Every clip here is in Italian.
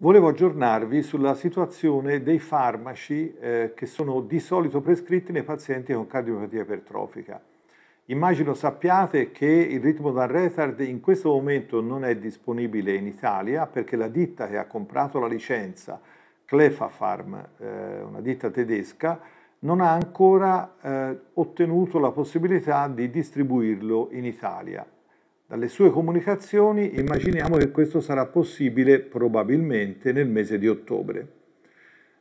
Volevo aggiornarvi sulla situazione dei farmaci eh, che sono di solito prescritti nei pazienti con cardiopatia ipertrofica. Immagino sappiate che il ritmo da retard in questo momento non è disponibile in Italia perché la ditta che ha comprato la licenza, Clefafarm, eh, una ditta tedesca, non ha ancora eh, ottenuto la possibilità di distribuirlo in Italia. Dalle sue comunicazioni immaginiamo che questo sarà possibile probabilmente nel mese di ottobre.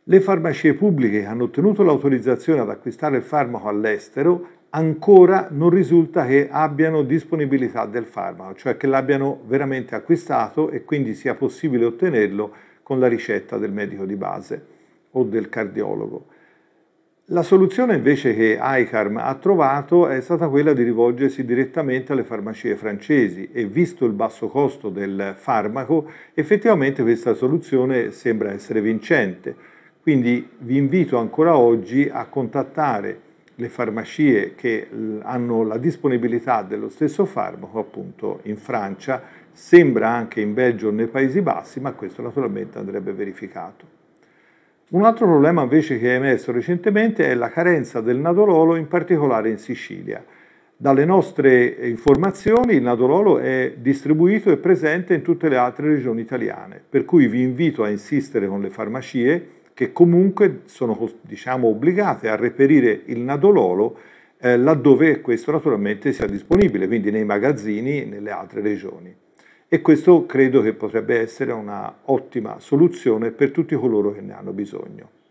Le farmacie pubbliche che hanno ottenuto l'autorizzazione ad acquistare il farmaco all'estero ancora non risulta che abbiano disponibilità del farmaco, cioè che l'abbiano veramente acquistato e quindi sia possibile ottenerlo con la ricetta del medico di base o del cardiologo. La soluzione invece che ICARM ha trovato è stata quella di rivolgersi direttamente alle farmacie francesi e visto il basso costo del farmaco effettivamente questa soluzione sembra essere vincente. Quindi vi invito ancora oggi a contattare le farmacie che hanno la disponibilità dello stesso farmaco appunto in Francia, sembra anche in Belgio o nei Paesi Bassi, ma questo naturalmente andrebbe verificato. Un altro problema invece che è emerso recentemente è la carenza del nadololo, in particolare in Sicilia. Dalle nostre informazioni il nadololo è distribuito e presente in tutte le altre regioni italiane, per cui vi invito a insistere con le farmacie che comunque sono diciamo, obbligate a reperire il nadololo eh, laddove questo naturalmente sia disponibile, quindi nei magazzini e nelle altre regioni e questo credo che potrebbe essere una ottima soluzione per tutti coloro che ne hanno bisogno.